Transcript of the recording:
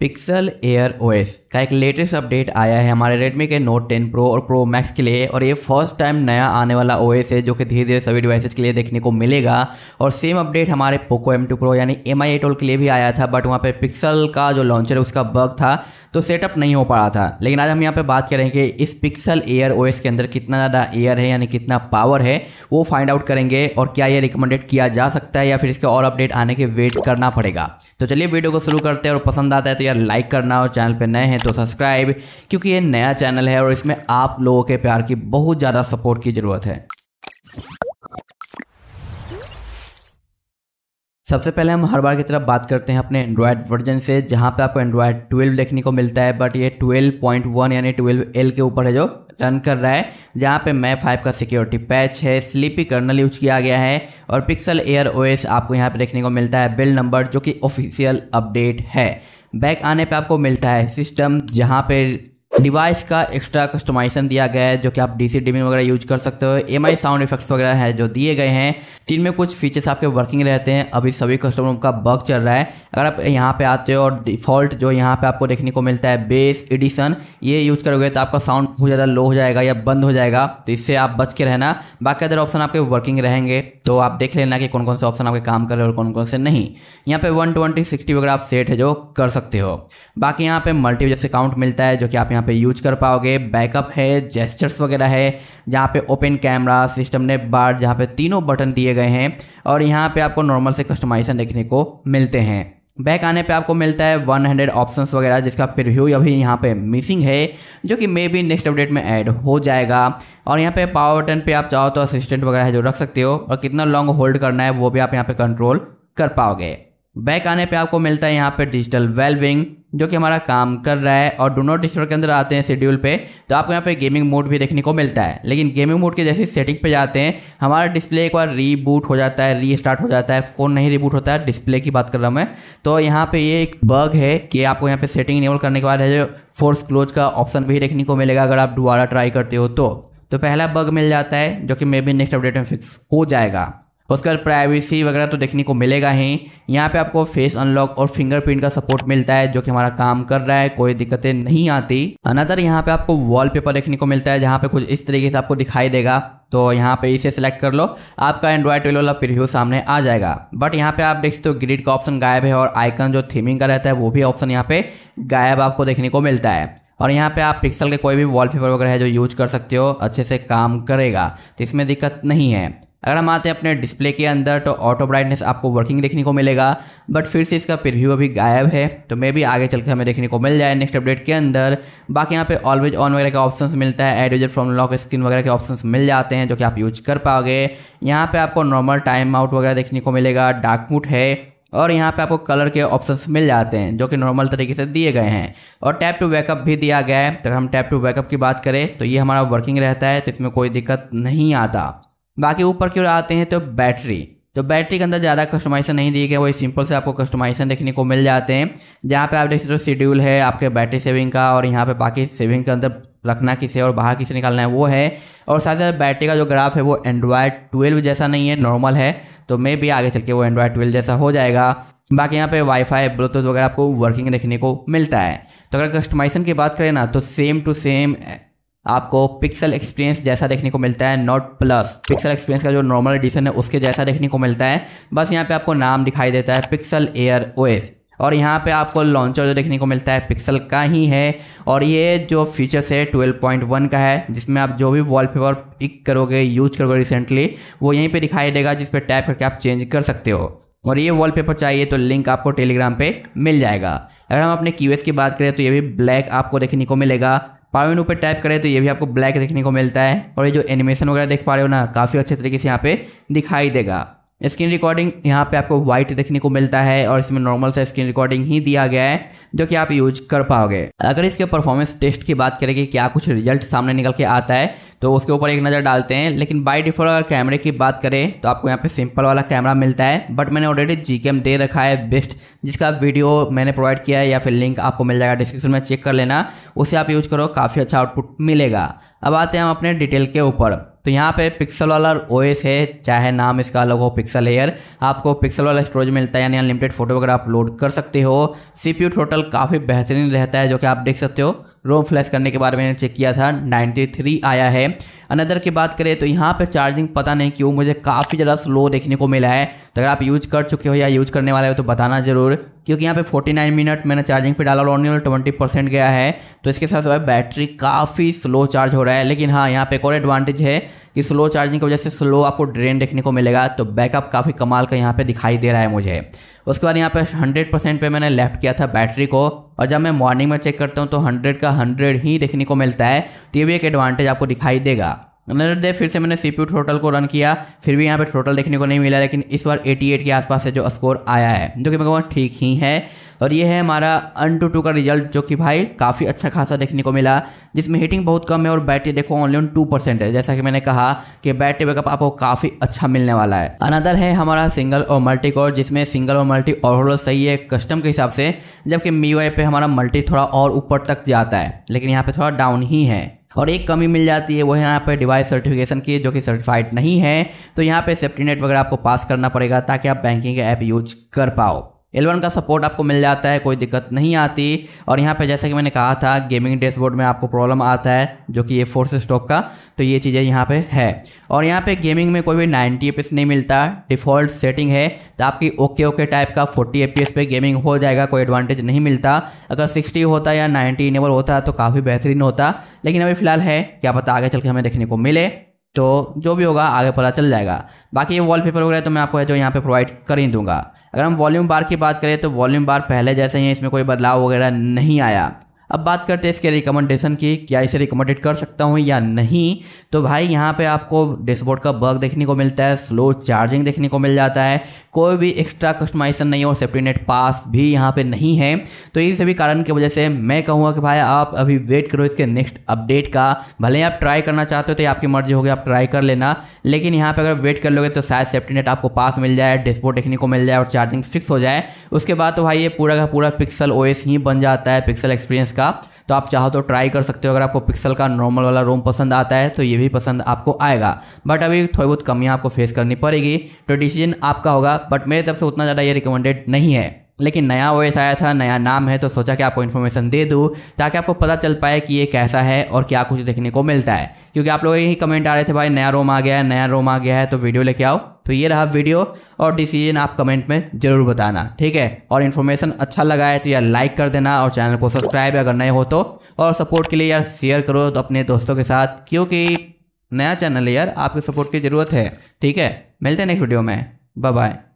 pixel air ओ का एक latest update आया है हमारे रेडमी के नोट 10 प्रो और प्रो मैक्स के लिए और ये फर्स्ट टाइम नया आने वाला ओएस है जो कि धीरे धीरे सभी डिवाइसेज के लिए देखने को मिलेगा और सेम अपडेट हमारे पोको एम टू प्रो यानी एम आई के लिए भी आया था बट वहाँ पे पिक्सल का जो लॉन्चर है उसका बग था तो सेटअप नहीं हो पा रहा था लेकिन आज हम यहाँ पे बात करेंगे कि इस पिक्सल एयर ओएस के अंदर कितना ज़्यादा एयर है यानी कितना पावर है वो फाइंड आउट करेंगे और क्या ये रिकमेंडेड किया जा सकता है या फिर इसका और अपडेट आने के वेट करना पड़ेगा तो चलिए वीडियो को शुरू करते हैं और पसंद आता है तो यार लाइक करना और चैनल पर नए हैं तो सब्सक्राइब क्योंकि ये नया चैनल है और इसमें आप लोगों के प्यार की बहुत ज़्यादा सपोर्ट की ज़रूरत है सबसे पहले हम हर बार की तरफ बात करते हैं अपने एंड्रॉयड वर्जन से जहाँ पे आपको एंड्रॉयड 12 देखने को मिलता है बट ये 12.1 यानी 12 एल के ऊपर है जो रन कर रहा है जहाँ पे मै फाइव का सिक्योरिटी पैच है स्लीपी कर्नल यूज किया गया है और पिक्सल एयर ओ आपको यहाँ पे देखने को मिलता है बिल नंबर जो कि ऑफिशियल अपडेट है बैक आने पे आपको मिलता है सिस्टम जहाँ पे डिवाइस का एक्स्ट्रा कस्टमाइजेशन दिया गया है जो कि आप डी सी वगैरह यूज कर सकते हो M e I sound effects वगैरह है जो दिए गए हैं जिनमें कुछ फीचर्स आपके वर्किंग रहते हैं अभी सभी कस्टमरों का बग चल रहा है अगर आप यहाँ पे आते हो और डिफॉल्ट जो यहाँ पे आपको देखने को मिलता है बेस एडिशन ये यूज करोगे तो आपका साउंड बहुत ज़्यादा लो हो जाएगा या बंद हो जाएगा तो इससे आप बच के रहना बाकी अदर ऑप्शन आपके वर्किंग रहेंगे तो आप देख लेना कि कौन कौन से ऑप्शन आपके काम कर रहे हैं और कौन कौन से नहीं यहाँ पे वन ट्वेंटी सिक्सटी वगैरह आप सेट है जो कर सकते हो बाकी यहाँ पे मल्टी जैसे काउंट मिलता है जो कि आप यहाँ पे यूज कर पाओगे बैकअप है जेस्चर्स वगैरह है जहाँ पे ओपन कैमरा सिस्टम ने बार जहाँ पे तीनों बटन दिए गए हैं और यहाँ पे आपको नॉर्मल से कस्टमाइजेशन देखने को मिलते हैं बैक आने पे आपको मिलता है 100 हंड्रेड ऑप्शन वगैरह जिसका प्रिव्यू अभी यहाँ पे मिसिंग है जो कि मे बी नेक्स्ट अपडेट में ऐड हो जाएगा और यहाँ पे पावर बटन पे आप चाहो तो असिस्टेंट वगैरह है जो रख सकते हो और कितना लॉन्ग होल्ड करना है वो भी आप यहाँ पे कंट्रोल कर पाओगे बैक आने पे आपको मिलता है यहाँ पे डिजिटल वेलविंग जो कि हमारा काम कर रहा है और डोनोट डिस्टोर के अंदर आते हैं शेड्यूल पे तो आपको यहाँ पे गेमिंग मोड भी देखने को मिलता है लेकिन गेमिंग मोड के जैसे सेटिंग पे जाते हैं हमारा डिस्प्ले एक बार रीबूट हो जाता है रीस्टार्ट हो जाता है फ़ोन नहीं रीबूट होता है डिस्प्ले की बात कर रहा हूँ मैं तो यहाँ पर ये एक बग है कि आपको यहाँ पर सेटिंग इनेबल करने के बाद है जो फोर्स क्लोज का ऑप्शन भी देखने को मिलेगा अगर आप दोबारा ट्राई करते हो तो तो पहला बग मिल जाता है जो कि मे बी नेक्स्ट अपडेट में फिक्स हो जाएगा उसके बाद प्राइवेसी वगैरह तो देखने को मिलेगा ही यहाँ पे आपको फेस अनलॉक और फिंगरप्रिंट का सपोर्ट मिलता है जो कि हमारा काम कर रहा है कोई दिक्कतें नहीं आती अनदर यहाँ पे आपको वॉलपेपर देखने को मिलता है जहाँ पे कुछ इस तरीके से आपको दिखाई देगा तो यहाँ पे इसे सिलेक्ट कर लो आपका एंड्रॉयड ट्वेल्व वाला प्रिव्यू सामने आ जाएगा बट यहाँ पे आप देख सकते हो ग्रिड का ऑप्शन गायब है और आइकन जो थीमिंग का रहता है वो भी ऑप्शन यहाँ पे गायब आपको देखने को मिलता है और यहाँ पे आप पिक्सल के कोई भी वॉलपेपर वगैरह है जो यूज कर सकते हो अच्छे से काम करेगा तो इसमें दिक्कत नहीं है अगर हम आते हैं अपने डिस्प्ले के अंदर तो ऑटो ब्राइटनेस आपको वर्किंग देखने को मिलेगा बट फिर से इसका प्रिव्यू अभी गायब है तो मे भी आगे चल के हमें देखने को मिल जाए नेक्स्ट अपडेट के अंदर बाकी यहाँ पे ऑलवेज ऑन वगैरह के ऑप्शंस मिलता है add user from lock screen वगैरह के ऑप्शन मिल जाते हैं जो कि आप यूज कर पाओगे यहाँ पर आपको नॉर्मल टाइम आउट वगैरह देखने को मिलेगा डार्क मूट है और यहाँ पे आपको कलर के ऑप्शंस मिल जाते हैं जो कि नॉर्मल तरीके से दिए गए हैं और टैप टू बैकअप भी दिया गया है तो अगर हम टैप टू बैकअप की बात करें तो ये हमारा वर्किंग रहता है तो इसमें कोई दिक्कत नहीं आता बाकी ऊपर की ओर आते हैं तो बैटरी तो बैटरी के अंदर ज़्यादा कस्टमाइजेशन नहीं दिए गए वही सिंपल से आपको कस्टमाइजेशन देखने को मिल जाते हैं जहाँ पे आप देख सकते हो शेड्यूल है आपके बैटरी सेविंग का और यहाँ पे बाकी सेविंग के अंदर रखना किसे और बाहर किसे निकालना है वो है और साथ ही साथ बैटरी का जो ग्राफ है वो एंड्रॉयड ट्वेल्व जैसा नहीं है नॉर्मल है तो मे भी आगे चल के वो एंड्रॉयड ट्वेल्व जैसा हो जाएगा बाकी यहाँ पे वाईफाई ब्लूटूथ वगैरह आपको वर्किंग देखने को मिलता है तो अगर कस्टमाइजेशन की बात करें ना तो सेम टू सेम आपको पिक्सल एक्सपीरियंस जैसा देखने को मिलता है नॉट प्लस पिक्सल एक्सपीरियंस का जो नॉर्मल एडिशन है उसके जैसा देखने को मिलता है बस यहाँ पे आपको नाम दिखाई देता है पिक्सल एयर ओएस और यहाँ पे आपको लॉन्चर जो देखने को मिलता है पिक्सल का ही है और ये जो फीचर्स है 12.1 का है जिसमें आप जो भी वॉलपेपर पिक करोगे यूज करोगे रिसेंटली वो यहीं पे दिखाई देगा जिस पर टैप करके आप चेंज कर सकते हो और ये वॉलपेपर चाहिए तो लिंक आपको टेलीग्राम पे मिल जाएगा अगर हम अपने क्यू की बात करें तो ये भी ब्लैक आपको देखने को मिलेगा पावर मेनू पर टाइप करें तो ये भी आपको ब्लैक देखने को मिलता है और ये जो एनिमेशन वगैरह देख पा रहे हो ना काफ़ी अच्छे तरीके से यहाँ पे दिखाई देगा स्क्रीन रिकॉर्डिंग यहाँ पे आपको वाइट देखने को मिलता है और इसमें नॉर्मल सा स्क्रीन रिकॉर्डिंग ही दिया गया है जो कि आप यूज कर पाओगे अगर इसके परफॉर्मेंस टेस्ट की बात करें कि क्या कुछ रिजल्ट सामने निकल के आता है तो उसके ऊपर एक नज़र डालते हैं लेकिन बाई डिफॉल्ट अगर कैमरे की बात करें तो आपको यहाँ पे सिंपल वाला कैमरा मिलता है बट मैंने ऑलरेडी जी दे रखा है बेस्ट जिसका वीडियो मैंने प्रोवाइड किया है या फिर लिंक आपको मिल जाएगा डिस्क्रिप्शन में चेक कर लेना उसे आप यूज करो काफ़ी अच्छा आउटपुट मिलेगा अब आते हैं हम अपने डिटेल के ऊपर तो यहाँ पे पिक्सल वाला ओएस है चाहे नाम इसका अलग हो पिक्सल हेयर आपको पिक्सल वाला स्टोरेज मिलता है यानी अनलिमिटेड फोटो वगैरह आप लोड कर सकते हो सीपीयू टोटल काफ़ी बेहतरीन रहता है जो कि आप देख सकते हो रोम फ्लैश करने के बारे में चेक किया था 93 आया है अनदर की बात करें तो यहाँ पे चार्जिंग पता नहीं क्यों मुझे काफ़ी ज़्यादा स्लो देखने को मिला है अगर आप यूज कर चुके हो या यूज करने वाले हो तो बताना जरूर क्योंकि यहाँ पे 49 मिनट मैंने चार्जिंग पे डाला और ऑनली ट्वेंटी परसेंट गया है तो इसके साथ जो है बैटरी काफ़ी स्लो चार्ज हो रहा है लेकिन हाँ यहाँ पे एक और एडवांटेज है कि स्लो चार्जिंग की वजह से स्लो आपको ड्रेन देखने को मिलेगा तो बैकअप काफ़ी कमाल का यहाँ पे दिखाई दे रहा है मुझे उसके बाद यहाँ पे 100 परसेंट पर मैंने लेफ्ट किया था बैटरी को और जब मैं मॉर्निंग में चेक करता हूँ तो 100 का 100 ही देखने को मिलता है तो ये भी एक एडवांटेज आपको दिखाई देगा अनदर डे फिर से मैंने सी पी टोटल को रन किया फिर भी यहाँ पे टोटल देखने को नहीं मिला लेकिन इस बार 88 के आसपास से जो स्कोर आया है जो कि मैं कहूँगा ठीक ही है और ये है हमारा अन टू टू का रिजल्ट जो कि भाई काफ़ी अच्छा खासा देखने को मिला जिसमें हीटिंग बहुत कम है और बैटरी देखो ऑनली ऑन टू परसेंट है जैसा कि मैंने कहा कि बैटरी बैकअप आपको काफ़ी अच्छा मिलने वाला है अनदर है हमारा सिंगल और मल्टी कोर जिसमें सिंगल और मल्टी ओवरऑल सही है कस्टम के हिसाब से जबकि मी वाई पे हमारा मल्टी थोड़ा और ऊपर तक जाता है लेकिन यहाँ पर थोड़ा डाउन ही है और एक कमी मिल जाती है वो है यहाँ पे डिवाइस सर्टिफिकेशन की जो कि सर्टिफाइड नहीं है तो यहाँ पे सेफ्टी नेट वगैरह आपको पास करना पड़ेगा ताकि आप बैंकिंग ऐप यूज कर पाओ एल का सपोर्ट आपको मिल जाता है कोई दिक्कत नहीं आती और यहाँ पे जैसे कि मैंने कहा था गेमिंग डैशबोर्ड में आपको प्रॉब्लम आता है जो कि ये फोर्स स्टॉक का तो ये चीज़ें यहाँ पे है और यहाँ पे गेमिंग में कोई भी नाइन्टी एपीएस नहीं मिलता डिफ़ॉल्ट सेटिंग है तो आपकी ओके ओके टाइप का फोर्टी एफ पे गेमिंग हो जाएगा कोई एडवांटेज नहीं मिलता अगर सिक्सटी होता या नाइन्टी इनेबल होता तो काफ़ी बेहतरीन होता लेकिन अभी फ़िलहाल है क्या पता आगे चल के हमें देखने को मिले तो जो भी होगा आगे पता चल जाएगा बाकी ये वॉलपेपर वगैरह तो मैं आपको जो यहाँ पे प्रोवाइड कर ही दूंगा अगर हम वॉल्यूम बार की बात करें तो वॉल्यूम बार पहले जैसे ही इसमें कोई बदलाव वगैरह नहीं आया अब बात करते हैं इसके रिकमेंडेशन की क्या इसे रिकमेंडेड कर सकता हूँ या नहीं तो भाई यहाँ पे आपको डैशबोर्ड का बग देखने को मिलता है स्लो चार्जिंग देखने को मिल जाता है कोई भी एक्स्ट्रा कस्टमाइजेशन नहीं है और सेफ्टी नेट पास भी यहाँ पे नहीं है तो इन सभी कारण की वजह से मैं कहूँगा कि भाई आप अभी वेट करो इसके नेक्स्ट अपडेट का भले ही आप ट्राई करना चाहते हो तो ये आपकी मर्जी होगी आप ट्राई कर लेना लेकिन यहाँ पर अगर वेट कर लोगे तो शायद सेफ्टी नेट आपको पास मिल जाए डिस्पो टेक्निक को मिल जाए और चार्जिंग फिक्स हो जाए उसके बाद तो भाई ये पूरा का पूरा पिक्सल ओ ही बन जाता है पिक्सल एक्सपीरियंस का तो आप चाहो तो ट्राई कर सकते हो अगर आपको पिक्सल का नॉर्मल वाला रोम पसंद आता है तो ये भी पसंद आपको आएगा बट अभी थोड़ी बहुत कमियाँ आपको फेस करनी पड़ेगी तो डिसीजन आपका होगा बट मेरी तरफ से उतना ज़्यादा ये रिकमेंडेड नहीं है लेकिन नया ओएस आया था नया नाम है तो सोचा कि आपको इन्फॉर्मेशन दे दूँ ताकि आपको पता चल पाए कि ये कैसा है और क्या कुछ देखने को मिलता है क्योंकि आप लोगों के यही कमेंट आ रहे थे भाई नया रोम आ गया है नया रोम आ गया है तो वीडियो लेके आओ तो ये रहा वीडियो और डिसीजन आप कमेंट में जरूर बताना ठीक है और इन्फॉर्मेशन अच्छा लगा है तो यार लाइक कर देना और चैनल को सब्सक्राइब अगर नए हो तो और सपोर्ट के लिए यार शेयर करो तो अपने दोस्तों के साथ क्योंकि नया चैनल है यार आपके सपोर्ट की ज़रूरत है ठीक है मिलते हैं नेक्स्ट वीडियो में बाय बाय